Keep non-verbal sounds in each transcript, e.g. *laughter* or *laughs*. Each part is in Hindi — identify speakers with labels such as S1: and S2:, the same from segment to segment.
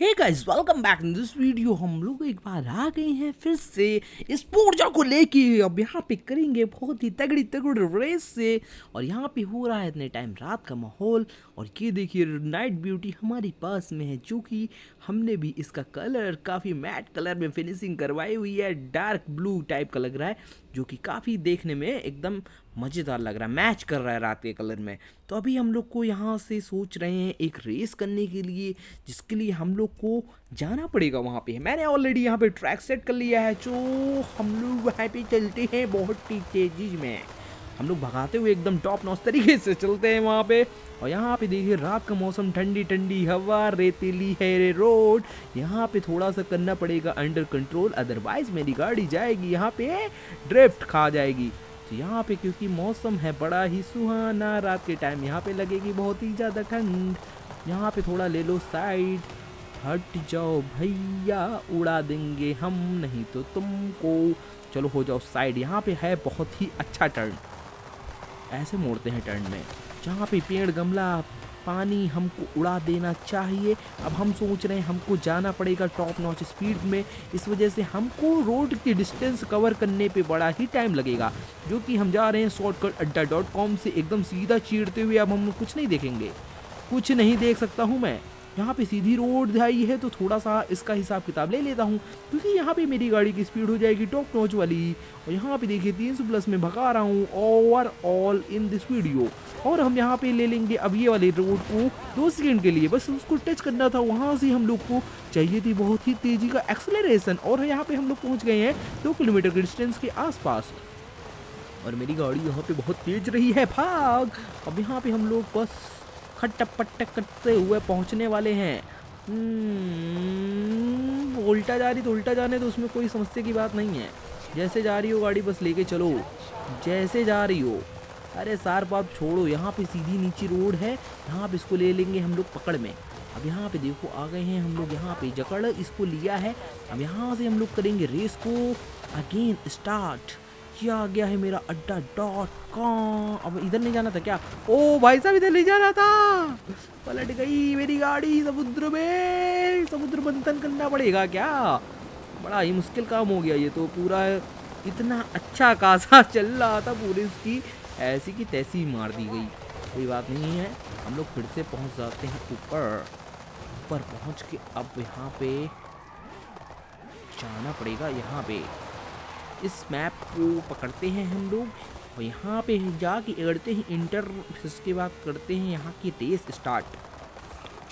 S1: Hey guys welcome back in this video हम लोग एक बार आ गए हैं फिर से इस पूर्जा को लेके अब यहाँ पे करेंगे बहुत ही तगड़ी तगड़ी रेस से और यहाँ पे हो रहा है इतने टाइम रात का माहौल और ये देखिए नाइट ब्यूटी हमारे पास में है जो कि हमने भी इसका कलर काफ़ी मैट कलर में फिनिशिंग करवाई हुई है डार्क ब्लू टाइप का लग रहा है जो कि काफ़ी देखने में एकदम मज़ेदार लग रहा है मैच कर रहा है रात के कलर में तो अभी हम लोग को यहाँ से सोच रहे हैं एक रेस करने के लिए जिसके लिए हम लोग को जाना पड़ेगा वहाँ पे मैंने ऑलरेडी यहाँ पे ट्रैक सेट कर लिया है जो हम लोग वहाँ पे चलते हैं बहुत ही तेज़ी में हम लोग भगाते हुए एकदम टॉप नॉस तरीके से चलते हैं वहाँ पे और यहाँ पे देखिए रात का मौसम ठंडी ठंडी हवा रेतीली है रे रोड यहाँ पे थोड़ा सा करना पड़ेगा अंडर कंट्रोल अदरवाइज मेरी गाड़ी जाएगी यहाँ पे ड्रिफ्ट खा जाएगी तो यहाँ पे क्योंकि मौसम है बड़ा ही सुहाना रात के टाइम यहाँ पे लगेगी बहुत ही ज़्यादा ठंड यहाँ पे थोड़ा ले लो साइड हट जाओ भैया उड़ा देंगे हम नहीं तो तुमको चलो हो जाओ साइड यहाँ पे है बहुत ही अच्छा टर्न ऐसे मोड़ते हैं टर्न में जहाँ पे पेड़ गमला पानी हमको उड़ा देना चाहिए अब हम सोच रहे हैं हमको जाना पड़ेगा टॉप नॉच स्पीड में इस वजह से हमको रोड की डिस्टेंस कवर करने पे बड़ा ही टाइम लगेगा जो कि हम जा रहे हैं शॉर्टकट अड्डा डॉट कॉम से एकदम सीधा चीरते हुए अब हम कुछ नहीं देखेंगे कुछ नहीं देख सकता हूँ मैं यहाँ पे सीधी रोड आई है तो थोड़ा सा इसका हिसाब किताब ले लेता हूँ क्योंकि यहाँ पे मेरी गाड़ी की स्पीड हो जाएगी टॉप नोच वाली और यहाँ पे देखिए 300 प्लस में भगा रहा हूँ ओवरऑल इन दिस वीडियो और हम यहाँ पे ले लेंगे अब ये वाले रोड को दो सेकेंड के लिए बस उसको टच करना था वहाँ से हम लोग को चाहिए थी बहुत ही तेज़ी का एक्सलरेशन और यहाँ पे हम लोग पहुँच गए हैं दो किलोमीटर के डिस्टेंस के आस और मेरी गाड़ी यहाँ पे बहुत तेज रही है भाग अब यहाँ पे हम लोग बस खटपट करते हुए पहुंचने वाले हैं हम्म, उल्टा जा रही तो उल्टा जाने तो उसमें कोई समस्या की बात नहीं है जैसे जा रही हो गाड़ी बस लेके चलो जैसे जा रही हो अरे सार बाप छोड़ो यहाँ पे सीधी नीचे रोड है यहाँ पे इसको ले लेंगे हम लोग पकड़ में अब यहाँ पे देखो आ गए हैं हम लोग यहाँ पे जकड़ इसको लिया है अब यहाँ से हम लोग करेंगे रेस को अगेन स्टार्ट क्या गया है मेरा अड्डा डॉट कॉम अब इधर नहीं जाना था क्या ओ भाई साहब इधर नहीं जाना था पलट गई मेरी गाड़ी समुद्र में समुद्र मंथन करना पड़ेगा क्या बड़ा ही मुश्किल काम हो गया ये तो पूरा इतना अच्छा खासा *laughs* चल रहा था पूरे उसकी ऐसी की तैसी मार दी गई कोई बात नहीं है हम लोग फिर से पहुंच जाते हैं ऊपर ऊपर पहुंच के अब यहाँ पे जाना पड़ेगा यहाँ पे इस मैप को पकड़ते हैं हम लोग और यहाँ पे जाके करते हैं इंटर इसके बाद करते हैं यहाँ की रेस स्टार्ट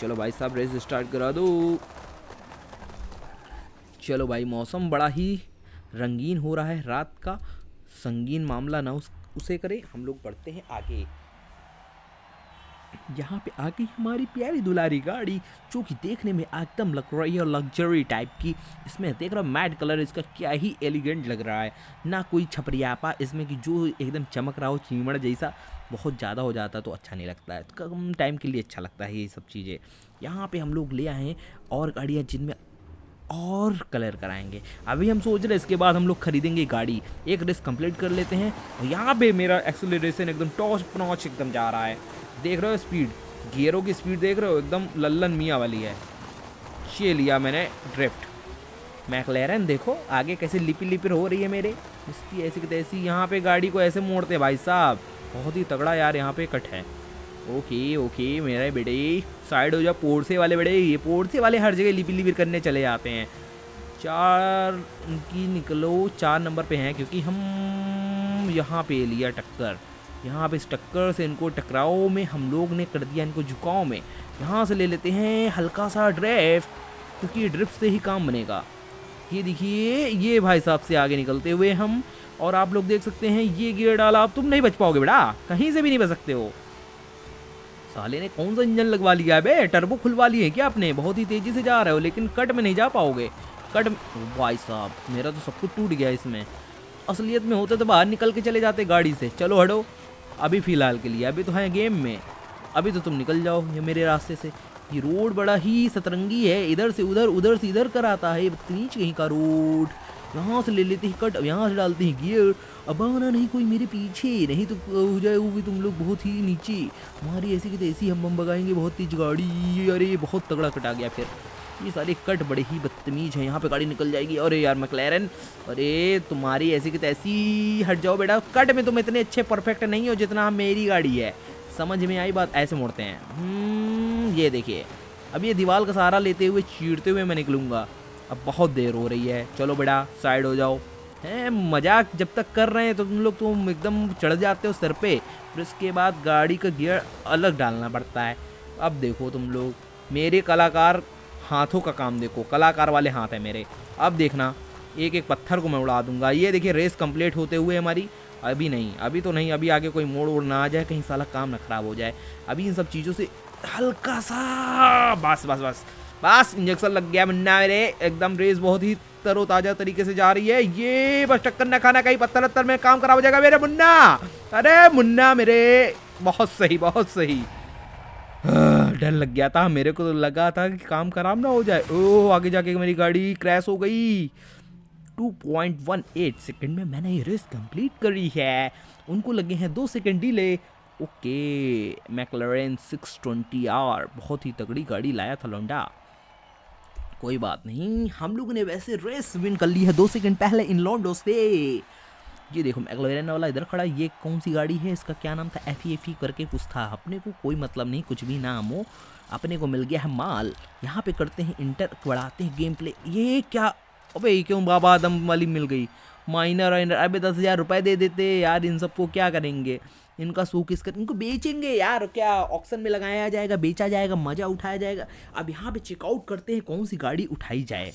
S1: चलो भाई साहब रेस स्टार्ट करा दो चलो भाई मौसम बड़ा ही रंगीन हो रहा है रात का संगीन मामला ना उस, उसे करें हम लोग बढ़ते हैं आगे यहाँ पे आ गई हमारी प्यारी दुलारी गाड़ी जो कि देखने में एकदम लग रही है लग्जरी टाइप की इसमें देख रहा मैट कलर इसका क्या ही एलिगेंट लग रहा है ना कोई छपरियापा इसमें कि जो एकदम चमक रहा हो चीमड़ जैसा बहुत ज़्यादा हो जाता तो अच्छा नहीं लगता है तो कम टाइम के लिए अच्छा लगता है ये सब चीज़ें यहाँ पर हम लोग ले आए हैं और गाड़ियाँ जिनमें और कलर कराएंगे अभी हम सोच रहे हैं इसके बाद हम लोग खरीदेंगे गाड़ी एक रेस कंप्लीट कर लेते हैं और यहाँ पे मेरा एक्सेलरेशन एकदम टॉस पॉच एकदम जा रहा है देख रहे हो स्पीड गियरों की स्पीड देख रहे हो एकदम लल्लन मियाँ वाली है ये लिया मैंने ड्रिफ्ट मैकलेरन देखो आगे कैसे लिपि लिपिर हो रही है मेरे इसकी ऐसी कि तैसी यहाँ पे गाड़ी को ऐसे मोड़ते हैं भाई साहब बहुत ही तगड़ा यार यहाँ पे कट है ओके ओके मेरा बेटे साइड हो जाओ पोड़से वाले बेटे ये पोड़से वाले हर जगह लिपि लिपिर करने चले जाते हैं चार उनकी निकलो चार नंबर पे हैं क्योंकि हम यहाँ पे लिया टक्कर यहाँ पे इस टक्कर से इनको टकराव में हम लोग ने कर दिया इनको झुकाव में यहाँ से ले लेते हैं हल्का सा ड्रेफ क्योंकि ड्रिफ्ट से ही काम बनेगा ये देखिए ये भाई साहब से आगे निकलते हुए हम और आप लोग देख सकते हैं ये गियर डाला आप तुम नहीं बच पाओगे बेटा कहीं से भी नहीं बच सकते हो साले ने कौन सा इंजन लगवा लिया है टर्बो खुलवा लिए क्या आपने बहुत ही तेज़ी से जा रहे हो लेकिन कट में नहीं जा पाओगे कट भाई साहब मेरा तो सब कुछ टूट गया इसमें असलियत में होते तो बाहर निकल के चले जाते गाड़ी से चलो हटो अभी फ़िलहाल के लिए अभी तो हैं गेम में अभी तो तुम निकल जाओ ये मेरे रास्ते से ये रोड बड़ा ही सतरंगी है इधर से उधर उधर से इधर कर आता है नीच कहीं का रोड यहाँ से ले लेते हैं कट यहाँ से डालते हैं गियर अब आना नहीं कोई मेरे पीछे नहीं तो हो जाएगी तुम लोग बहुत ही नीचे हमारी ऐसी की ऐसी हम बम बगाएंगे बहुत तेज गाड़ी अरे बहुत तगड़ा कटा गया फिर ये सारे कट बड़े ही बदतमीज हैं यहाँ पे गाड़ी निकल जाएगी अरे यार मकलैरन अरे तुम्हारी ऐसी की तैसी हट जाओ बेटा कट में तुम इतने अच्छे परफेक्ट नहीं हो जितना मेरी गाड़ी है समझ में आई बात ऐसे मोड़ते हैं
S2: हम्म,
S1: ये देखिए अब ये दीवार का सहारा लेते हुए चीरते हुए मैं निकलूँगा अब बहुत देर हो रही है चलो बेटा साइड हो जाओ हैं मजाक जब तक कर रहे हैं तो तुम लोग तुम तो एकदम चढ़ जाते हो सर पे फिर उसके बाद गाड़ी का गियर अलग डालना पड़ता है अब देखो तुम लोग मेरे कलाकार हाथों का काम देखो कलाकार वाले हाथ है मेरे अब देखना एक एक पत्थर को मैं उड़ा दूंगा ये देखिए रेस कंप्लीट होते हुए हमारी अभी नहीं अभी तो नहीं अभी आगे कोई मोड़ वोड़ ना आ जाए कहीं साला काम ना खराब हो जाए अभी इन सब चीज़ों से हल्का सा बस बस बस बस इंजेक्शन लग गया मुन्ना मेरे एकदम रेस बहुत ही तरोताज़ा तरीके से जा रही है ये बस टक्कर ना खाना कहीं पत्थर वत्थर में काम खराब हो जाएगा मेरे मुन्ना अरे मुन्ना मेरे बहुत सही बहुत सही डर लग गया था मेरे को तो लगा था कि काम खराब ना हो जाए ओ आगे जाके मेरी गाड़ी क्रैश हो गई 2.18 सेकंड में मैंने ये रेस कंप्लीट करी है उनको लगे हैं दो second delay okay six twenty R बहुत ही तगड़ी गाड़ी लाया था लौंडा कोई बात नहीं हम लोगों ने वैसे रेस विन कर ली है दो सेकंड पहले इन लॉन्डो से ये देखो एग्लोरेन वाला इधर खड़ा ये कौन सी गाड़ी है इसका क्या नाम था एफ ई एफ ई करके कुछ था अपने को कोई मतलब नहीं कुछ भी नाम हो अपने को मिल गया है माल यहाँ पे करते हैं इंटर बढ़ाते हैं गेम प्ले ये क्या अबे क्यों बाबा आदम वाली मिल गई माइनर वाइनर अबे दस हज़ार रुपये दे देते यार इन सबको क्या करेंगे इनका सूख किस कर इनको बेचेंगे यार क्या ऑक्शन में लगाया जाएगा बेचा जाएगा मज़ा उठाया जाएगा अब यहाँ पर चेकआउट करते हैं कौन सी गाड़ी उठाई जाए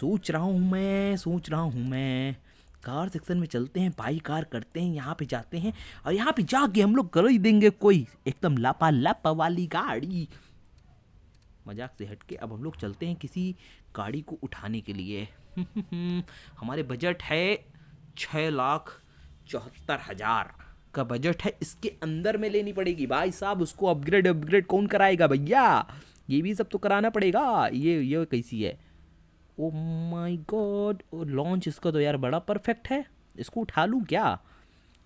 S1: सोच रहा हूँ मैं सोच रहा हूँ मैं कार सेक्शन में चलते हैं बाई कार करते हैं यहाँ पे जाते हैं और यहाँ पे जाके हम लोग कर ही देंगे कोई एकदम लापा लापा वाली गाड़ी मजाक से हट के अब हम लोग चलते हैं किसी गाड़ी को उठाने के लिए *laughs* हमारे बजट है छ लाख चौहत्तर हज़ार का बजट है इसके अंदर में लेनी पड़ेगी भाई साहब उसको अपग्रेड अपग्रेड कौन कराएगा भैया ये भी सब तो कराना पड़ेगा ये ये कैसी है ओ माई गॉड लॉन्च इसका तो यार बड़ा परफेक्ट है इसको उठा लूँ क्या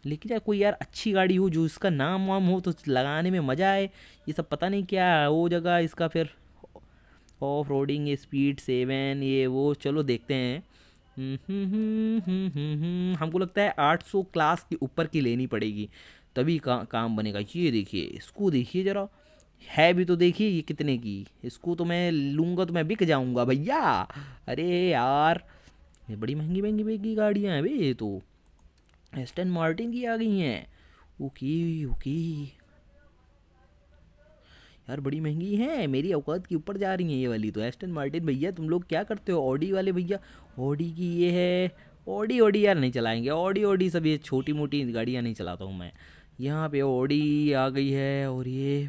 S1: लेकिन यार कोई यार अच्छी गाड़ी हो जो इसका नाम वाम हो तो लगाने में मज़ा आए ये सब पता नहीं क्या वो जगह इसका फिर ऑफ रोडिंग स्पीड सेवन ये वो चलो देखते हैं हम्म, हम्म, हम्म, हमको लगता है 800 क्लास के ऊपर की लेनी पड़ेगी तभी का काम बनेगा ये देखिए इसको देखिए ज़रा है भी तो देखिए ये कितने की इसको तो मैं लूँगा तो मैं बिक जाऊँगा भैया अरे यार ये बड़ी महंगी महंगी महंगी गाड़ियाँ हैं भाई ये तो एस्टन मार्टिन की आ गई हैं ओके ओके यार बड़ी महंगी है मेरी औकात के ऊपर जा रही है ये वाली तो एस्टन मार्टिन भैया तुम लोग क्या करते हो ऑडी वाले भैया ऑडी की ये है ऑडी ऑडी यार नहीं चलाएंगे ऑडी ऑडी सब ये छोटी मोटी गाड़ियाँ नहीं चलाता हूँ मैं यहाँ पे ऑडी आ गई है और ये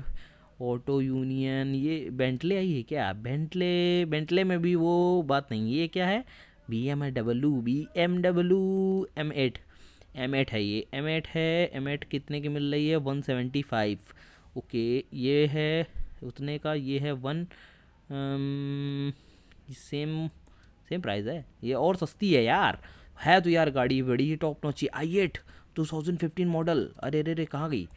S1: ऑटो यूनियन ये बेंटले आई है क्या बेंटले बेंटले में भी वो बात नहीं ये क्या है B M W B M W M eight M eight है ये एम एट है एम एट कितने की मिल रही है वन सेवेंटी फाइव ओके ये है उतने का ये है वन सेम सेम प्राइस है ये और सस्ती है यार है तो यार गाड़ी बड़ी ही टॉप नोची आई eight two thousand fifteen model अरे अरे अरे कहाँ गई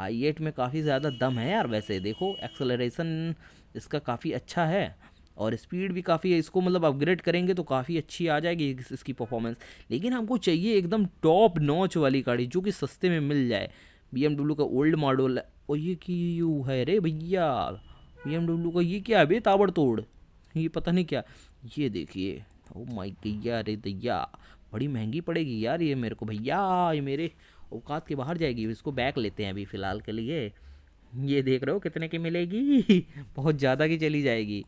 S1: आई एट में काफ़ी ज़्यादा दम है यार वैसे देखो एक्सेलरेशन इसका काफ़ी अच्छा है और स्पीड भी काफ़ी है इसको मतलब अपग्रेड करेंगे तो काफ़ी अच्छी आ जाएगी इस, इसकी परफॉर्मेंस लेकिन हमको चाहिए एकदम टॉप नॉच वाली गाड़ी जो कि सस्ते में मिल जाए बी का ओल्ड मॉडल है और ये यू है रे भैया बी का ये क्या है ताबड़ ताबड़तोड़ ये पता नहीं क्या ये देखिए ओ माई गैया रे दैया बड़ी महंगी पड़ेगी यार ये मेरे को भैया ये मेरे औकात के बाहर जाएगी इसको बैक लेते हैं अभी फ़िलहाल के लिए ये देख रहे हो कितने की मिलेगी *laughs* बहुत ज़्यादा की चली जाएगी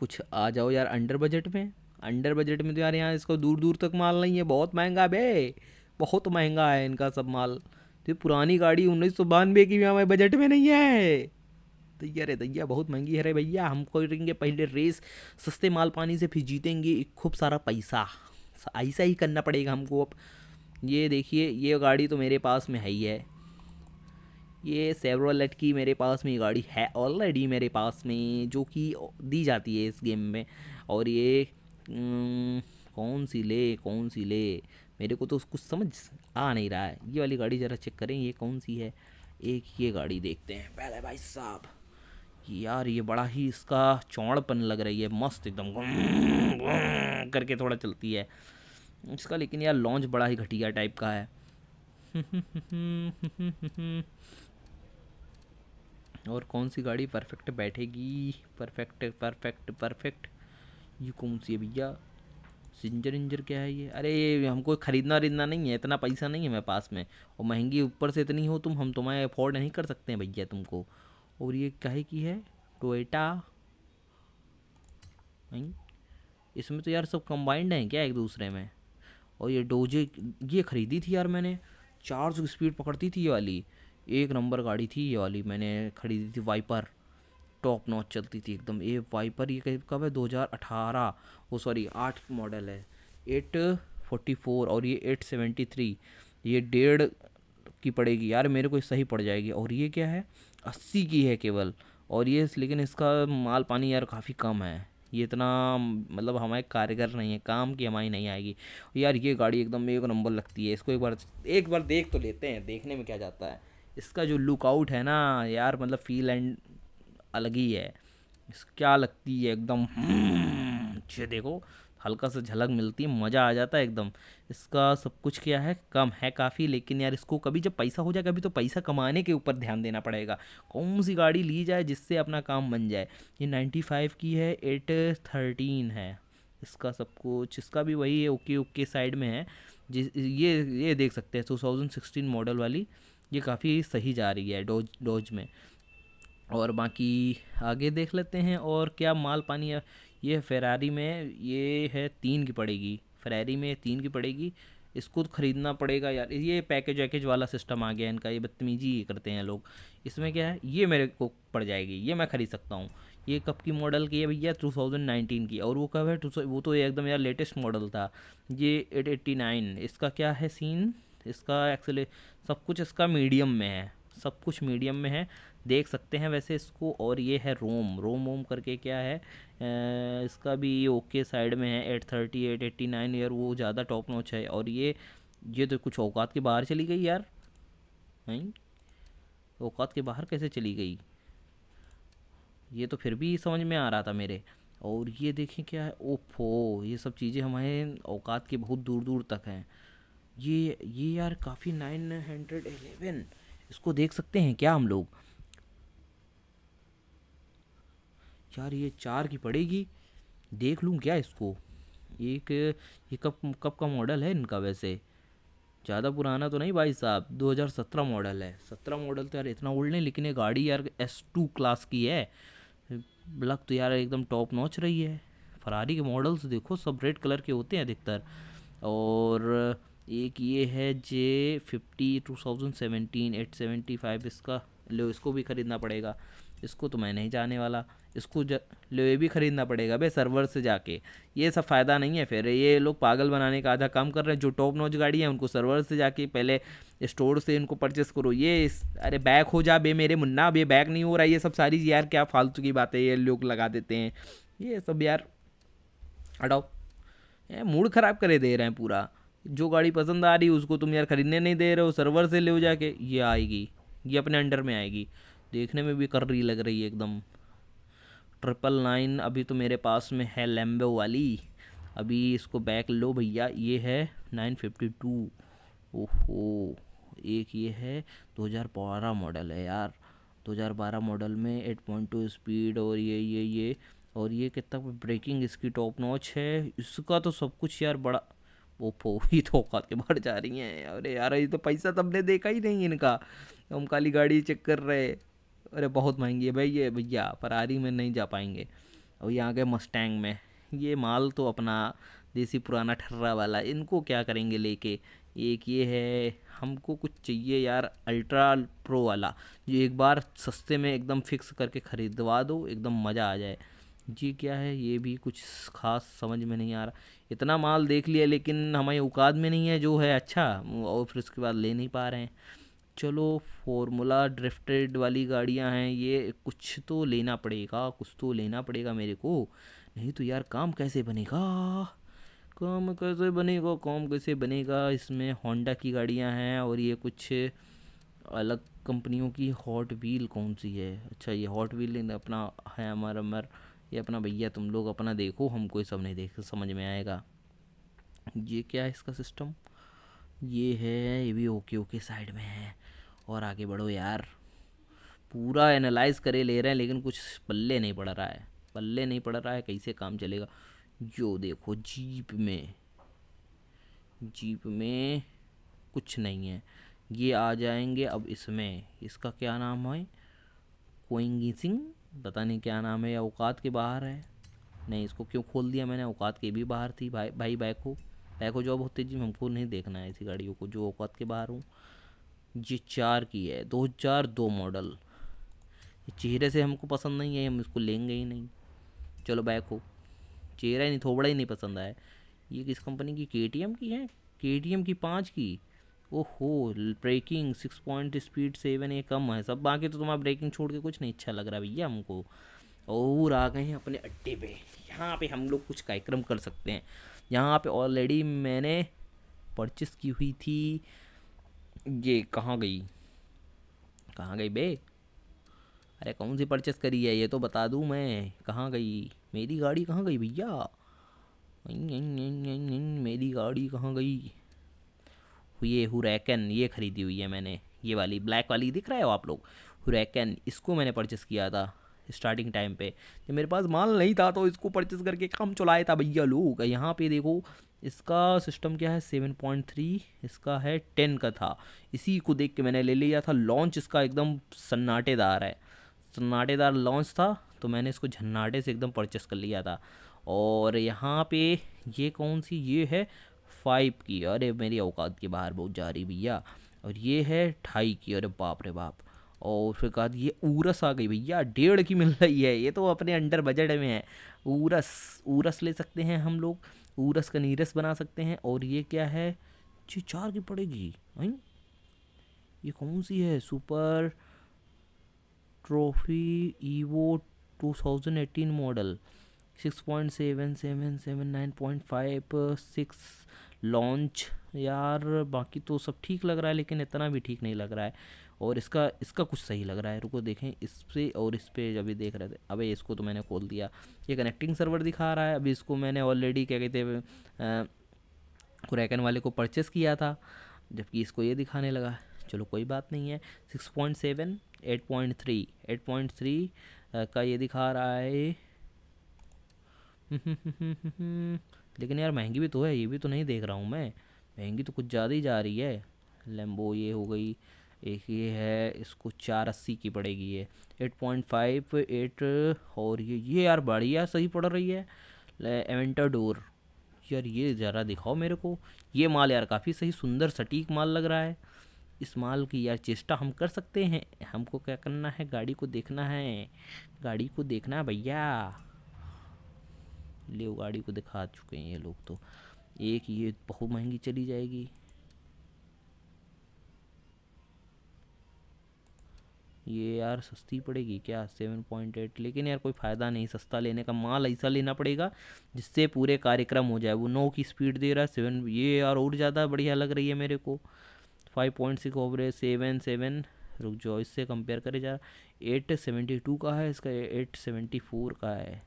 S1: कुछ आ जाओ यार अंडर बजट में अंडर बजट में तो यार यहाँ इसको दूर दूर तक माल नहीं है बहुत महंगा बे बहुत महंगा है इनका सब माल तो पुरानी गाड़ी उन्नीस सौ बानवे की भी हमारे बजट में नहीं है तैयार रे दैया बहुत महंगी है रे भैया हम करेंगे पहले रेस सस्ते माल पानी से फिर जीतेंगे खूब सारा पैसा ऐसा ही करना पड़ेगा हमको अब ये देखिए ये गाड़ी तो मेरे पास में है ही है ये सेवरोलेट की मेरे पास में ये गाड़ी है ऑलरेडी मेरे पास में जो कि दी जाती है इस गेम में और ये कौन सी ले कौन सी ले मेरे को तो कुछ समझ आ नहीं रहा है ये वाली गाड़ी ज़रा चेक करें ये कौन सी है एक ये गाड़ी देखते हैं पहले भाई साहब यार ये बड़ा ही इसका चौड़पन लग रही है मस्त एकदम *laughs* करके थोड़ा चलती है इसका लेकिन यार लॉन्च बड़ा ही घटिया टाइप का है और कौन सी गाड़ी परफेक्ट बैठेगी परफेक्ट परफेक्ट परफेक्ट ये कौन सी है भैया सिंजर इंजर क्या है ये अरे ये हमको ख़रीदना वरीदना नहीं है इतना पैसा नहीं है मेरे पास में और महंगी ऊपर से इतनी हो तुम हम तुम्हें अफोर्ड नहीं कर सकते हैं भैया तुमको और ये कहे की है नहीं इसमें तो यार सब कंबाइंड हैं क्या एक दूसरे में और ये डोजे ये ख़रीदी थी यार मैंने चार सौ स्पीड पकड़ती थी ये वाली एक नंबर गाड़ी थी ये वाली मैंने ख़रीदी थी वाइपर टॉप नॉच चलती थी एकदम ये वाइपर ये कब है दो हज़ार अठारह वो सॉरी आठ मॉडल है एट फोर्टी फोर और ये एट सेवेंटी थ्री ये डेढ़ की पड़ेगी यार मेरे को सही पड़ जाएगी और ये क्या है अस्सी की है केवल और ये लेकिन इसका माल पानी यार काफ़ी कम है ये इतना मतलब हमारे कारीगर नहीं है काम की हमारी नहीं आएगी यार ये गाड़ी एकदम एक नंबर लगती है इसको एक बार एक बार देख तो लेते हैं देखने में क्या जाता है इसका जो लुकआउट है ना यार मतलब फील एंड अलग ही है इस क्या लगती है एकदम हम्म, ये देखो हल्का सा झलक मिलती है मज़ा आ जाता है एकदम इसका सब कुछ क्या है कम है काफ़ी लेकिन यार इसको कभी जब पैसा हो जाए कभी तो पैसा कमाने के ऊपर ध्यान देना पड़ेगा कौन सी गाड़ी ली जाए जिससे अपना काम बन जाए ये नाइन्टी फाइव की है एट थर्टीन है इसका सब कुछ इसका भी वही है ओके ओके साइड में है जिस ये ये देख सकते हैं टू थाउजेंड सिक्सटीन मॉडल वाली ये काफ़ी सही जा रही है डोज डोज में और बाकी आगे देख लेते हैं और क्या माल पानी ये फेरारी में ये है तीन की पड़ेगी फरारी में तीन की पड़ेगी इसको तो ख़रीदना पड़ेगा यार ये पैकेज वैकेज वाला सिस्टम आ गया इनका ये बदतमीजी ये करते हैं लोग इसमें क्या है ये मेरे को पड़ जाएगी ये मैं ख़रीद सकता हूँ ये कब की मॉडल की है भैया टू थाउजेंड नाइनटीन की और वो कब है टू वो तो एकदम यार लेटेस्ट मॉडल था ये एट एट्टी नाइन इसका क्या है सीन इसका एक्चुअली सब कुछ इसका मीडियम में है सब कुछ मीडियम में है देख सकते हैं वैसे इसको और ये है रोम रोम वोम करके क्या है इसका भी ये ओके साइड में है eight thirty eight eighty nine यार वो ज़्यादा टॉप नोच है और ये ये तो कुछ औकात के बाहर चली गई यार नहीं औकात के बाहर कैसे चली गई ये तो फिर भी समझ में आ रहा था मेरे और ये देखें क्या है ओफो ये सब चीज़ें हमारे औकात के बहुत दूर दूर तक हैं ये ये यार काफ़ी नाइन हंड्रेड एलेवन इसको देख सकते हैं क्या हम लोग यार ये चार की पड़ेगी देख लूँ क्या इसको एक ये कब कब का मॉडल है इनका वैसे ज़्यादा पुराना तो नहीं भाई साहब 2017 मॉडल है 17 मॉडल तो यार इतना ओल्ड नहीं लेकिन ये गाड़ी यार एस टू क्लास की है लग तो यार एकदम टॉप नोच रही है फरारी के मॉडल्स देखो सब रेड कलर के होते हैं अधिकतर और एक ये है J fifty two thousand seventeen eight seventy five इसका लो इसको भी ख़रीदना पड़ेगा इसको तो मैं नहीं जाने वाला इसको ले भी ख़रीदना पड़ेगा भाई सर्वर से जाके ये सब फ़ायदा नहीं है फिर ये लोग पागल बनाने का आधा काम कर रहे हैं जो टॉप नोच गाड़ी है उनको सर्वर से जाके पहले स्टोर से इनको परचेस करो ये इस अरे बैक हो जा बे मेरे मुन्ना अब ये बैक नहीं हो रहा ये सब सारी यार क्या फालतू की बातें ये लोग लगा देते हैं ये सब यार ये मूड ख़राब करे दे रहे हैं पूरा जो गाड़ी पसंद आ रही उसको तुम यार ख़रीदने नहीं दे रहे हो सर्वर से ले जाके ये आएगी ये अपने अंडर में आएगी देखने में भी कर्री लग रही है एकदम ट्रिपल नाइन अभी तो मेरे पास में है लैम्बो वाली अभी इसको बैक लो भैया ये है नाइन फिफ्टी टू ओहो एक ये है दो हज़ार बारह मॉडल है यार दो हज़ार बारह मॉडल में एट पॉइंट टू स्पीड और ये ये ये और ये कितना ब्रेकिंग इसकी टॉप नॉच है इसका तो सब कुछ यार बड़ा ओप्पो ही *laughs* तो औकात के बाहर जा रही हैं अरे यार ये तो पैसा तो हमने देखा ही नहीं इनका हम काली गाड़ी चेक कर रहे हैं अरे बहुत महंगी है भाई ये भैया फरारी में नहीं जा पाएंगे और यहाँ आ गए मस्टैंग में ये माल तो अपना देसी पुराना ठर्रा वाला इनको क्या करेंगे लेके एक ये है हमको कुछ चाहिए यार अल्ट्रा प्रो वाला जो एक बार सस्ते में एकदम फिक्स करके ख़रीदवा दो एकदम मज़ा आ जाए जी क्या है ये भी कुछ खास समझ में नहीं आ रहा इतना माल देख लिया लेकिन हमारी औकात में नहीं है जो है अच्छा और फिर उसके बाद ले नहीं पा रहे हैं चलो फॉर्मूला ड्रिफ्टेड वाली गाड़ियां हैं ये कुछ तो लेना पड़ेगा कुछ तो लेना पड़ेगा मेरे को नहीं तो यार काम कैसे बनेगा काम कैसे बनेगा काम कैसे बनेगा इसमें होंडा की गाड़ियां हैं और ये कुछ अलग कंपनियों की हॉट व्हील कौन सी है अच्छा ये हॉट व्हील अपना है अमर अमर ये अपना भैया तुम लोग अपना देखो हमको ये सब नहीं देख समझ में आएगा ये क्या है इसका सिस्टम ये है ये भी ओके ओके साइड में है और आगे बढ़ो यार पूरा एनालाइज करे ले रहे हैं लेकिन कुछ पल्ले नहीं पड़ रहा है पल्ले नहीं पड़ रहा है कैसे काम चलेगा जो देखो जीप में जीप में कुछ नहीं है ये आ जाएंगे अब इसमें इसका क्या नाम है कोइंगी सिंह पता नहीं क्या नाम है या औकात के बाहर है नहीं इसको क्यों खोल दिया मैंने औकात के भी बाहर थी भाई भाई बैको बैको जॉब होते जी हमको नहीं देखना है ऐसी गाड़ियों को जो औकात के बाहर हूँ ये चार की है दो हजार दो मॉडल चेहरे से हमको पसंद नहीं है हम इसको लेंगे ही नहीं चलो बैक हो चेहरा ही नहीं थोबड़ा ही नहीं पसंद आया ये किस कंपनी की के की है के की पाँच की ओहो braking six point speed seven ये कम है सब बाकी तो तुम्हारा ब्रेकिंग छोड़ के कुछ नहीं अच्छा लग रहा भैया हमको और आ गए हैं अपने अड्डे पे यहाँ पे हम लोग कुछ कार्यक्रम कर सकते हैं यहाँ पे ऑलरेडी मैंने परचेस की हुई थी ये कहाँ गई कहाँ गई बे अरे कौन सी परचेस करी है ये तो बता दूँ मैं कहाँ गई मेरी गाड़ी कहाँ गई भैया मेरी गाड़ी कहाँ गई ये हुरैकन ये ख़रीदी हुई है मैंने ये वाली ब्लैक वाली दिख रहा है आप लोग हुरैकन इसको मैंने परचेस किया था स्टार्टिंग टाइम पे तो मेरे पास माल नहीं था तो इसको परचेज़ करके कम चलाया था भैया लोग यहाँ पे देखो इसका सिस्टम क्या है सेवन पॉइंट थ्री इसका है टेन का था इसी को देख के मैंने ले लिया था लॉन्च इसका एकदम सन्नाटेदार है सन्नाटेदार लॉन्च था तो मैंने इसको झन्नाटे से एकदम परचेस कर लिया था और यहाँ पे ये कौन सी ये है फाइव की अरे मेरी अवकात के बाहर बहुत जा रही भैया और ये है ढाई की अरे बाप रे बाप और उसके बाद ये ऊरस आ गई भैया डेढ़ की मिल रही है ये तो अपने अंडर बजट में है ऊरस ऊरस ले सकते हैं हम लोग ऊरस का नीरस बना सकते हैं और ये क्या है जी चार की पड़ेगी आई ये कौन सी है super Trofeo Evo 2018 model six launch यार बाकी तो सब ठीक लग रहा है लेकिन इतना भी ठीक नहीं लग रहा है और इसका इसका कुछ सही लग रहा है रुको देखें इस पर और इस पर अभी देख रहे थे अबे इसको तो मैंने खोल दिया ये कनेक्टिंग सर्वर दिखा रहा है अभी इसको मैंने ऑलरेडी क्या कहते हैं क्रैकन वाले को परचेस किया था जबकि इसको ये दिखाने लगा चलो कोई बात नहीं है six point seven eight point three eight point three का ये दिखा रहा है
S2: *laughs*
S1: लेकिन यार महंगी भी तो है ये भी तो नहीं देख रहा हूँ मैं महंगी तो कुछ ज़्यादा ही जा रही है लेम्बो ये हो गई एक ये है इसको चार अस्सी की पड़ेगी ये एट पॉइंट फाइव एट और ये ये यार बढ़िया सही पड़ रही है एवेंटर डोर यार ये ज़रा दिखाओ मेरे को ये माल यार काफ़ी सही सुंदर सटीक माल लग रहा है इस माल की यार चेष्टा हम कर सकते हैं हमको क्या करना है गाड़ी को देखना है गाड़ी को देखना है भैया ले गाड़ी को दिखा चुके हैं ये लोग तो एक ये बहुत महंगी चली जाएगी ये यार सस्ती पड़ेगी क्या सेवन पॉइंट एट लेकिन यार कोई फ़ायदा नहीं सस्ता लेने का माल ऐसा लेना पड़ेगा जिससे पूरे कार्यक्रम हो जाए वो नौ की स्पीड दे रहा है सेवन ये यार और ज़्यादा बढ़िया लग रही है मेरे को five point six over seven seven रुक जाओ इससे कंपेयर करे जा एट सेवेंटी टू का है इसका एट सेवेंटी फोर का है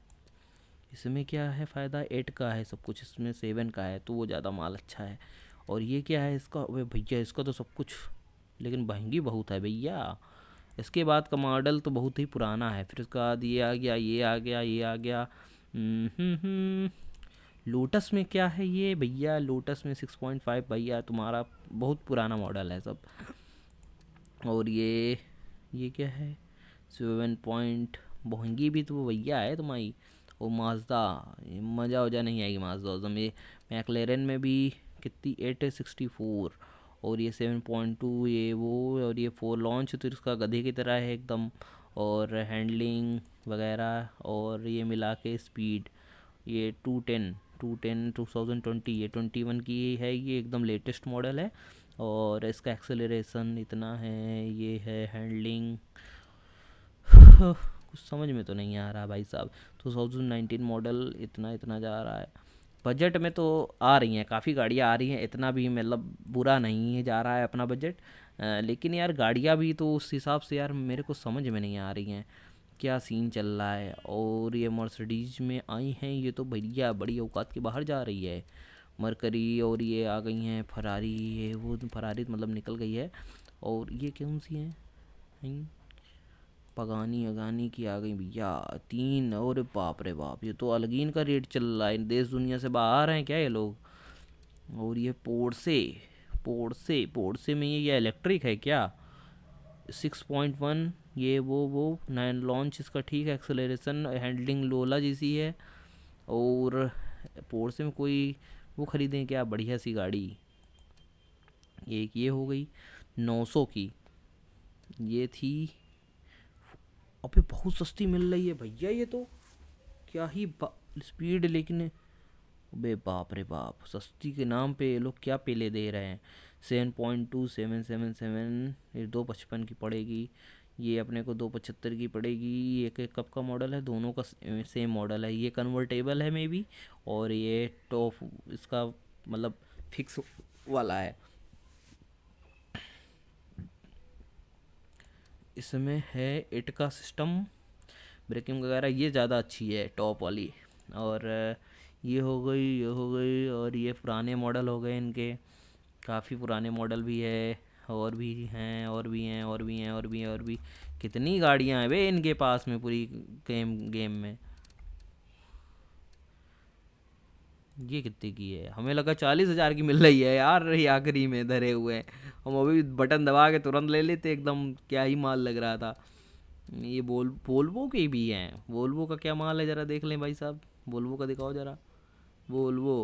S1: इसमें क्या है फ़ायदा एट का है सब कुछ इसमें सेवन का है तो वो ज़्यादा माल अच्छा है और ये क्या है इसका भैया इसका तो सब कुछ लेकिन महंगी बहुत है भैया इसके बाद का मॉडल तो बहुत ही पुराना है फिर उसके बाद ये आ गया ये आ गया ये आ गया हम्म, हम्म, हम्म। लोटस में क्या है ये भैया लोटस में सिक्स पॉइंट फाइव भैया तुम्हारा बहुत पुराना मॉडल है सब और ये ये क्या है सेवन पॉइंट बोहंगी भी तो भैया है तुम्हारी और माजदा मज़ा वजह नहीं आएगी माजदा ये मैकलेरन में भी कितनी एट सिक्सटी फोर और ये सेवन पॉइंट टू ये वो और ये फोर लॉन्च तो इसका गधे की तरह है एकदम और हैंडलिंग वगैरह और ये मिला के स्पीड ये two ten two ten two thousand twenty ये ट्वेंटी वन की है ये एकदम लेटेस्ट मॉडल है और इसका एक्सेलरेशन इतना है ये है हैंडलिंग *laughs* कुछ समझ में तो नहीं आ रहा भाई साहब टू थाउजेंड नाइनटीन मॉडल इतना इतना जा रहा है बजट में तो आ रही हैं काफ़ी गाड़ियाँ आ रही हैं इतना भी मतलब बुरा नहीं है जा रहा है अपना बजट लेकिन यार गाड़ियाँ भी तो उस हिसाब से यार मेरे को समझ में नहीं आ रही हैं क्या सीन चल रहा है और ये मर्सडीज में आई हैं ये तो भैया बड़ी औकात के बाहर जा रही है मरकरी और ये आ गई हैं फरारी ये वो फरारी तो तो मतलब निकल गई है और ये कौन सी हैं पगानी अगानी की आ गई भैया तीन और बाप रे बाप ये तो अलगीन का रेट चल रहा है देश दुनिया से बाहर हैं क्या ये लोग और ये पोर्से पोर्से पोर्से में ये ये इलेक्ट्रिक है क्या सिक्स पॉइंट वन ये वो वो नाइन लॉन्च इसका ठीक है एक्सेलरेशन हैंडलिंग लोला जैसी है और पोर्से में कोई वो ख़रीदें क्या बढ़िया सी गाड़ी एक ये हो गई नौ सौ की ये थी फिर बहुत सस्ती मिल रही है भैया ये तो क्या ही स्पीड लेकिन अबे बाप रे बाप सस्ती के नाम पे ये लोग क्या पेले दे रहे हैं seven point two seven seven seven ये दो पचपन की पड़ेगी ये अपने को दो पचहत्तर की पड़ेगी ये के कप का मॉडल है दोनों का सेम मॉडल है ये कन्वर्टेबल है मे बी और ये टॉप इसका मतलब फिक्स वाला है इसमें है इट का सिस्टम ब्रेकिंग वगैरह ये ज़्यादा अच्छी है टॉप वाली और ये हो गई ये हो गई और ये पुराने मॉडल हो गए इनके काफ़ी पुराने मॉडल भी है और भी हैं और भी हैं और भी हैं और भी हैं और भी कितनी गाड़ियाँ हैं वे इनके पास में पूरी गेम गेम में ये कितने की है हमें लगा चालीस हज़ार की मिल रही है यार रही आखिरी में धरे हुए हैं हम अभी बटन दबा के तुरंत ले लेते एकदम क्या ही माल लग रहा था ये बोल बोलवो के भी हैं बोलवो का क्या माल है ज़रा देख लें भाई साहब बोलवो का दिखाओ ज़रा बोलवो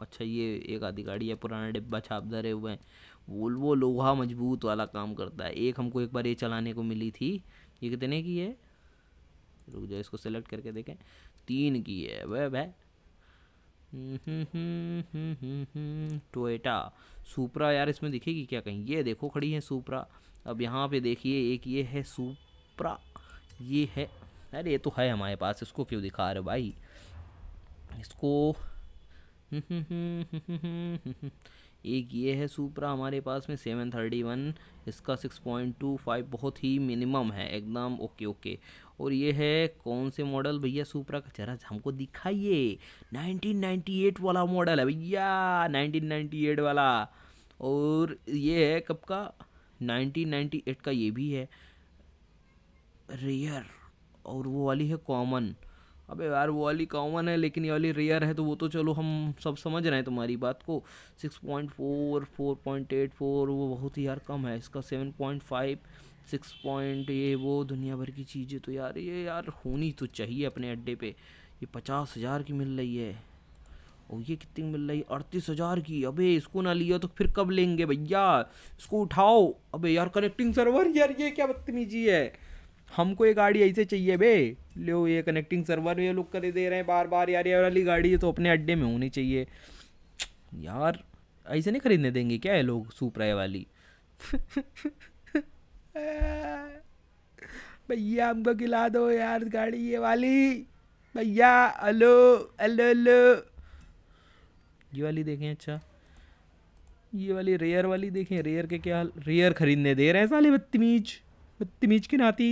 S1: अच्छा ये एक आधी गाड़ी है पुराना डिब्बा छाप धरे हुए हैं वोल्वो लोहा मजबूत वाला काम करता है एक हमको एक बार ये चलाने को मिली थी ये कितने की है रुक जाए इसको सेलेक्ट करके देखें तीन की है वह भाई टोयटा सुपरा यार इसमें दिखेगी क्या कहीं ये देखो खड़ी है सुपरा अब यहाँ पे देखिए एक ये है सुपरा ये है अरे ये तो है हमारे पास इसको क्यों दिखा रहे भाई इसको एक ये है सुपरा हमारे पास में सेवन थर्टी वन इसका सिक्स पॉइंट टू फाइव बहुत ही मिनिमम है एकदम ओके ओके और ये है कौन से मॉडल भैया सुपरा का चेहरा हमको दिखाइए 1998 वाला मॉडल है भैया 1998 वाला और ये है कब का 1998 का ये भी है रेयर और वो वाली है कॉमन अबे यार वो वाली कॉमन है लेकिन ये वाली रेयर है तो वो तो चलो हम सब समझ रहे हैं तुम्हारी बात को six point four four point eight four वो बहुत ही यार कम है इसका seven point five six point ये वो दुनिया भर की चीज़ें तो यार ये यार होनी तो चाहिए अपने अड्डे पे ये पचास हज़ार की मिल रही है और ये कितनी मिल रही है अड़तीस हज़ार की अबे इसको ना लिया तो फिर कब लेंगे भैया इसको उठाओ अबे यार कनेक्टिंग सर्वर यार ये क्या बदतमीजी है हमको ये गाड़ी ऐसे चाहिए बे लो ये कनेक्टिंग सर्वर ये लोग कर दे रहे हैं बार बार यार ये वाली गाड़ी तो अपने अड्डे में होनी चाहिए यार ऐसे नहीं खरीदने देंगे क्या है लोग सुपराए वाली *laughs* भैया हमको खिला दो यार गाड़ी ये वाली भैया हेलो हेलो हेलो ये वाली देखें अच्छा ये वाली रेयर वाली देखें रेयर के क्या रेयर खरीदने दे रहे हैं साले बदतमीज बदतमीज की नाती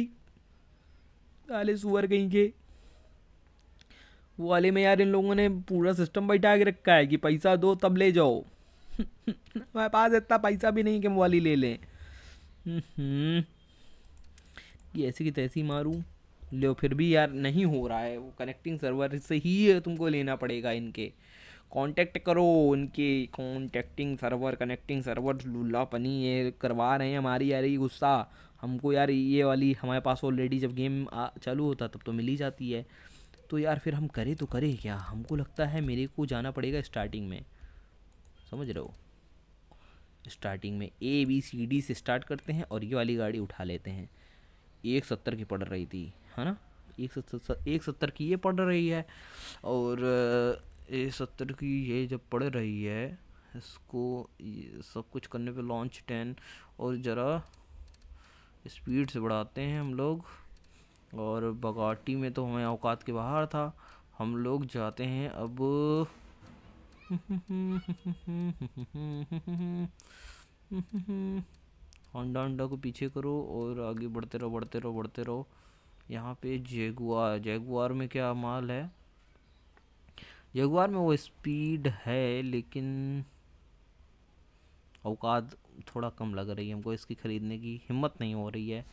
S1: साले सुअर कहीं के वो वाले में यार इन लोगों ने पूरा सिस्टम बैठा के रखा है कि पैसा दो तब ले जाओ *laughs* हमारे पास इतना पैसा भी नहीं कि मोबाइल ले लें कि
S2: हम्म।
S1: ऐसी की तैसी मारूँ लो फिर भी यार नहीं हो रहा है वो कनेक्टिंग सर्वर से ही तुमको लेना पड़ेगा इनके कांटेक्ट करो इनके कांटेक्टिंग सर्वर कनेक्टिंग सर्वर लुल्ला पनी ये करवा रहे हैं हमारी यार ये गुस्सा हमको यार ये वाली हमारे पास ऑलरेडी जब गेम चालू होता तब तो मिल ही जाती है तो यार फिर हम करें तो करें क्या हमको लगता है मेरे को जाना पड़ेगा स्टार्टिंग में समझ रहे हो स्टार्टिंग में ए बी सी डी से स्टार्ट करते हैं और ये वाली गाड़ी उठा लेते हैं एक सत्तर की पड़ रही थी है ना एक सत्तर एक सत्तर की ये पड़ रही है और एक सत्तर की ये जब पड़ रही है इसको सब कुछ करने पे लॉन्च टेन और ज़रा स्पीड से बढ़ाते हैं हम लोग और बगाटी में तो हमें अवकात के बाहर था हम लोग जाते हैं अब होंडा होंडा को पीछे करो और आगे बढ़ते रहो बढ़ते रहो बढ़ते रहो यहाँ पे जेगुआर जेगुआर में क्या माल है जेगुआर में वो स्पीड है लेकिन अवकात थोड़ा कम लग रही है हमको इसकी ख़रीदने की हिम्मत नहीं हो रही है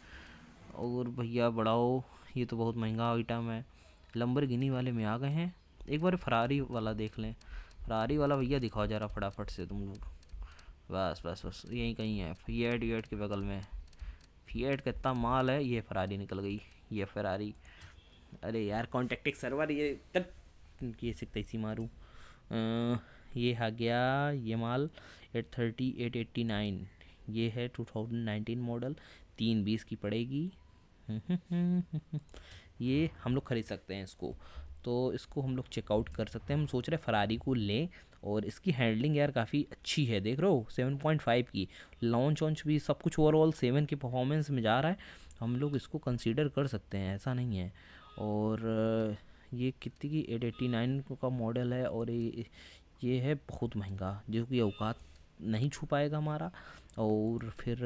S1: और भैया बढ़ाओ ये तो बहुत महंगा आइटम है लंबर गिनी वाले में आ गए हैं एक बार फरारी वाला देख लें फरारी वाला भैया दिखाओ जा रहा फटाफट से तुम लोग बस बस बस यहीं कहीं है फीएट वीएट के बगल में फीएट का इतना माल है ये फरारी निकल गई ये फरारी अरे यार कॉन्टेक्टिक सर्वर ये तक ये सिक्त मारूँ ये आ गया ये माल eight thirty eight eighty nine ये है टू थाउजेंड नाइनटीन मॉडल तीन बीस की पड़ेगी *laughs* ये हम लोग ख़रीद सकते हैं इसको तो इसको हम लोग चेकआउट कर सकते हैं हम सोच रहे हैं फरारी को लें और इसकी हैंडलिंग यार काफ़ी अच्छी है देख रहे हो सेवन पॉइंट फाइव की लॉन्च वॉन्च भी सब कुछ ओवरऑल सेवन के परफॉर्मेंस में जा रहा है हम लोग इसको कंसीडर कर सकते हैं ऐसा नहीं है और ये कितनी की एट एट्टी नाइन का मॉडल है और ये ये है बहुत महंगा जो कि अवकात नहीं छू पाएगा हमारा और फिर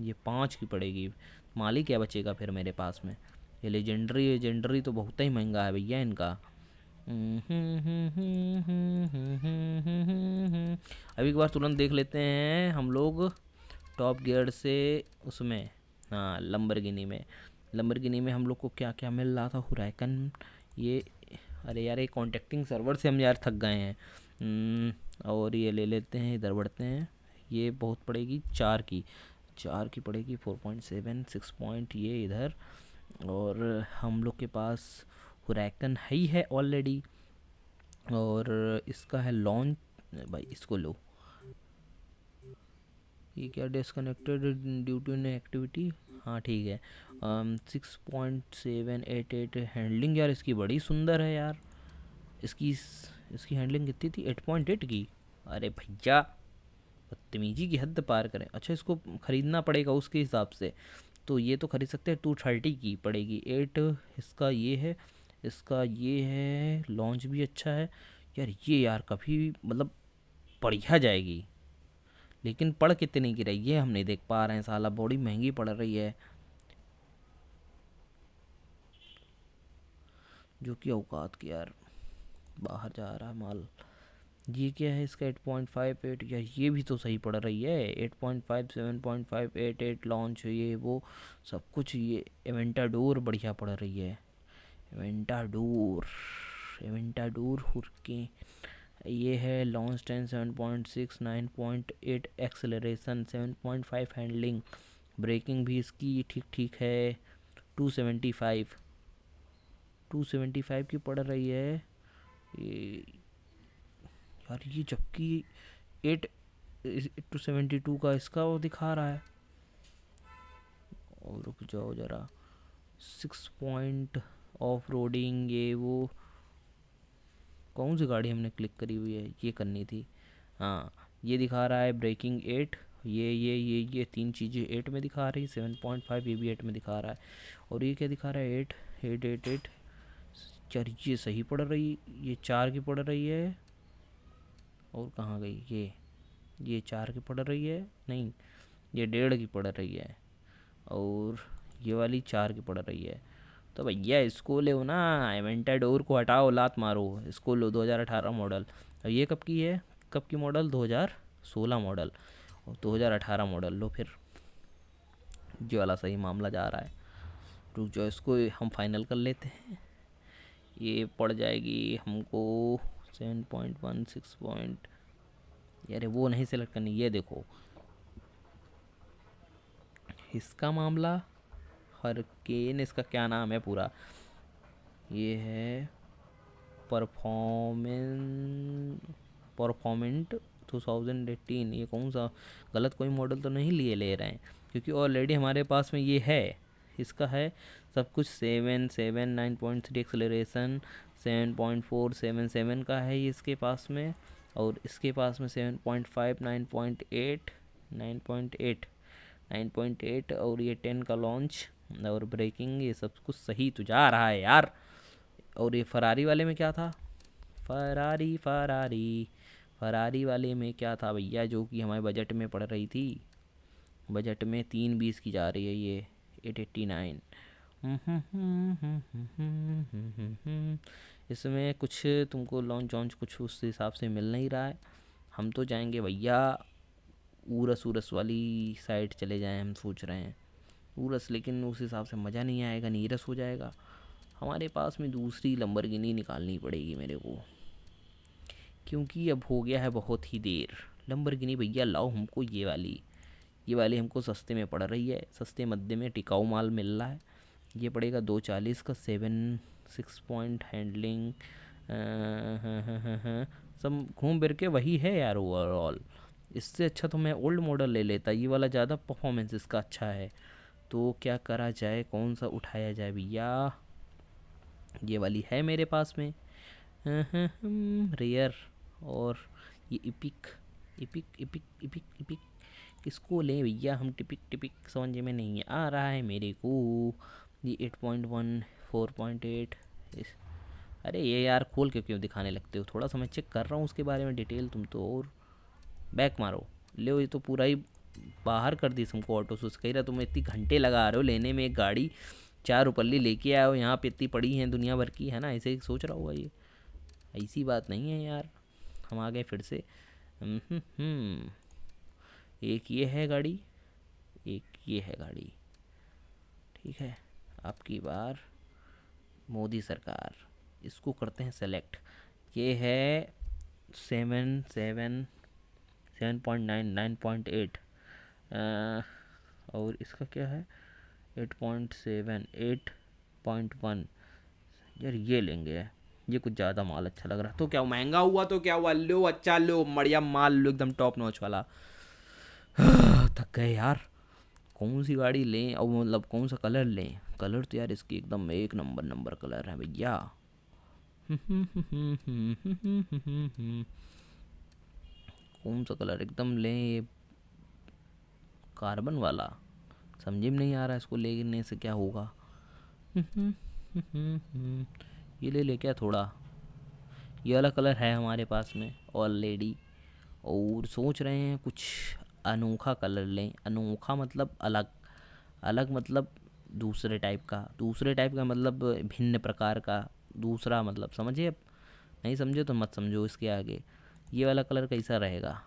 S1: ये पाँच की पड़ेगी माली क्या बचेगा फिर मेरे पास में ये लेजेंडरी लेजेंडरी तो बहुत ही महंगा है भैया इनका अभी एक बार तुरंत देख लेते हैं हम लोग टॉप गियर से उसमें हाँ गिनी में गिनी में हम लोग को क्या क्या मिल रहा था हुरैकन ये अरे यार ये कॉन्टेक्टिंग सर्वर से हम यार थक गए हैं हम्म, और ये ले लेते हैं इधर बढ़ते हैं ये बहुत पड़ेगी चार की चार की पड़ेगी four point seven six point ये इधर और हम लोग के पास हुरैकन है ही है ऑलरेडी और इसका है लॉन्च भाई इसको लो ये क्या disconnected due to inactivity हाँ ठीक है six point seven eight eight handling यार इसकी बड़ी सुंदर है यार इसकी इसकी हैंडलिंग कितनी थी एट पॉइंट एट की अरे भैया बदतमीजी की हद पार करें अच्छा इसको ख़रीदना पड़ेगा उसके हिसाब से तो ये तो ख़रीद सकते हैं टू थर्टी की पड़ेगी एट इसका ये है इसका ये है लॉन्च भी अच्छा है यार ये यार कभी मतलब बढ़िया जाएगी लेकिन पड़ कितने की रही है हम नहीं देख पा रहे हैं साला बॉडी महंगी पड़ रही है जो कि औकात की यार बाहर जा रहा है माल ये क्या है इसका एट पॉइंट फाइव एट या ये भी तो सही पड़ रही है eight point five seven point five eight eight launch ये वो सब कुछ ये एवेंटाडोर बढ़िया पड़ रही है एवेंटाडोर एवेंटाडोर हुरके ये है launch ten seven point six nine point eight acceleration seven point five handling braking भी इसकी ठीक ठीक है two seventy five two seventy five की पड़ रही है ये यार ये जबकि एट टू सेवेंटी टू का इसका वो दिखा रहा है और रुक जाओ ज़रा सिक्स पॉइंट ऑफ रोडिंग ये वो कौन सी गाड़ी हमने क्लिक करी हुई है ये करनी थी हाँ ये दिखा रहा है ब्रेकिंग एट ये ये ये ये तीन चीज़ें एट में दिखा रही है सेवन पॉइंट फाइव ये भी एट में दिखा रहा है और ये क्या दिखा रहा है एट एट एट एट चार ये सही पड़ रही ये चार की पड़ रही है और कहाँ गई ये ये चार की पड़ रही है नहीं ये डेढ़ की पड़ रही है और ये वाली चार की पड़ रही है तो भैया इसको ले ना ना डोर को हटाओ लात मारो इसको लो 2018 मॉडल और ये कब की है कब की मॉडल 2016 मॉडल और 2018 मॉडल लो फिर ये वाला सही मामला जा रहा है रुक जाओ इसको हम फाइनल कर लेते हैं ये पड़ जाएगी हमको seven point one six point यार वो नहीं सेलेक्ट करनी ये देखो इसका मामला हर केन इसका क्या नाम है पूरा ये है परफॉर्मेंस परफॉर्मेंट 2018 ये कौन सा गलत कोई मॉडल तो नहीं लिए ले रहे हैं क्योंकि ऑलरेडी हमारे पास में ये है इसका है सब कुछ seven seven nine point three acceleration seven point four seven seven का है इसके पास में और इसके पास में seven point five nine point eight nine point eight nine point eight और ये टेन का लॉन्च और ब्रेकिंग ये सब कुछ सही तो जा रहा है यार और ये फरारी वाले में क्या था फरारी फरारी फरारी वाले में क्या था भैया जो कि हमारे बजट में पड़ रही थी बजट में तीन बीस की जा रही है ये एट एट्टी नाइन इसमें कुछ तुमको लॉन्च वॉन्च कुछ उस हिसाब से मिल नहीं रहा है हम तो जाएंगे भैया ऊरस उरस वाली साइड चले जाएं हम सोच रहे हैं ऊरस लेकिन उस हिसाब से मज़ा नहीं आएगा नीरस हो जाएगा हमारे पास में दूसरी लंबर गिनी निकालनी पड़ेगी मेरे को क्योंकि अब हो गया है बहुत ही देर लंबर गिनी भैया लाओ हमको ये वाली ये वाली हमको सस्ते में पड़ रही है सस्ते मध्य में टिकाऊ माल मिल रहा है ये पड़ेगा दो चालीस का सेवन सिक्स पॉइंट हैंडलिंग सब घूम फिर के वही है यार ओवरऑल इससे अच्छा तो मैं ओल्ड मॉडल ले लेता ये वाला ज़्यादा परफॉर्मेंस इसका अच्छा है तो क्या करा जाए कौन सा उठाया जाए भैया ये वाली है मेरे पास में रेयर और ये epic epic epic epic epic किसको लें भैया हम टिपिक टिपिक समझ में नहीं आ रहा है मेरे को जी eight point one four point eight इस अरे ये यार खोल के क्यों दिखाने लगते हो थोड़ा सा मैं चेक कर रहा हूँ उसके बारे में डिटेल तुम तो और बैक मारो ले ये तो पूरा ही बाहर कर दी तुमको ऑटो से कह रहा तुम इतनी घंटे लगा रहे हो लेने में एक गाड़ी चार उपल्ली लेके आए हो यहाँ पे इतनी पड़ी हैं दुनिया भर की है ना ऐसे सोच रहा होगा ये ऐसी बात नहीं है यार हम आ गए फिर से हम्म, हम्म। एक ये है गाड़ी एक ये है गाड़ी ठीक है आपकी बार मोदी सरकार इसको करते हैं सेलेक्ट ये है seven seven seven point nine nine point eight और इसका क्या है eight point seven eight point one यार ये लेंगे ये कुछ ज़्यादा माल अच्छा लग रहा तो क्या महंगा हुआ तो क्या हुआ लो अच्छा लो बढ़िया माल लो एकदम टॉप नॉच वाला *sighs* थक गए यार कौन सी गाड़ी लें और मतलब कौन सा कलर लें कलर तो यार इसकी एकदम एक नंबर नंबर कलर है भैया कौन सा कलर एकदम लें कार्बन वाला समझ में नहीं आ रहा इसको लेने से क्या होगा ये ले ले क्या थोड़ा ये वाला कलर है हमारे पास में ऑलरेडी और सोच रहे हैं कुछ अनोखा कलर लें अनोखा मतलब अलग अलग मतलब दूसरे टाइप का दूसरे टाइप का मतलब भिन्न प्रकार का दूसरा मतलब समझिए अब नहीं समझे तो मत समझो इसके आगे ये वाला कलर कैसा रहेगा